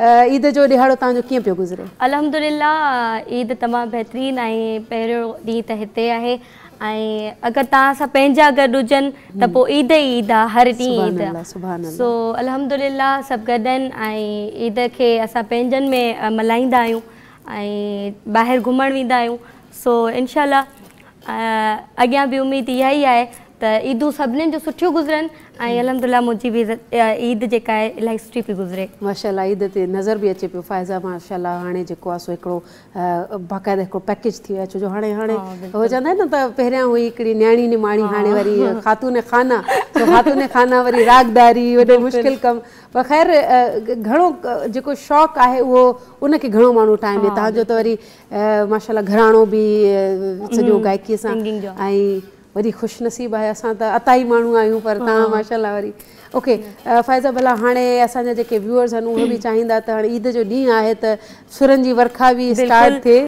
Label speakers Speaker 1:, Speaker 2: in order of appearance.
Speaker 1: ईद जो ॾिहाड़ो तव्हांजो कीअं पियो गुज़रे
Speaker 2: अलहमदिला ईद तमामु बहितरीनु ऐं पहिरियों ॾींहुं त हिते आहे ऐं अगरि तव्हां सां पंहिंजा गॾु हुजनि त पोइ ईद ईद आहे हर ॾींहुं ईद सो अलहमल सभु गॾनि ऐं ईद खे असां पंहिंजनि में मल्हाईंदा आहियूं ऐं ॿाहिरि घुमणु वेंदा आहियूं सो इनशाह अॻियां बि उमेद इहा ई त ईदूं सभिनीनि जूं सुठियूं ईद ते
Speaker 1: नज़र बि अचे पियो फ़ाइज़ा बाक़ाइदा थी वियो आहे छो जो चवंदा आहिनि न त ख़ैर घणो जेको शौक़ु आहे उहो उनखे घणो माण्हू ठाहे ॾिए तव्हांजो त वरी घराणो बि वॾी ख़ुशिनसीबु आहे असां त अता ई माण्हू आहियूं पर तव्हां माशा वरी ओके फैज़ भला हाणे असांजा जेके व्यूअर्स आहिनि उहो बि चाहींदा त हाणे ईद जो ॾींहुं आहे त सुरनि जी वर्खा बि स्टार्ट थिए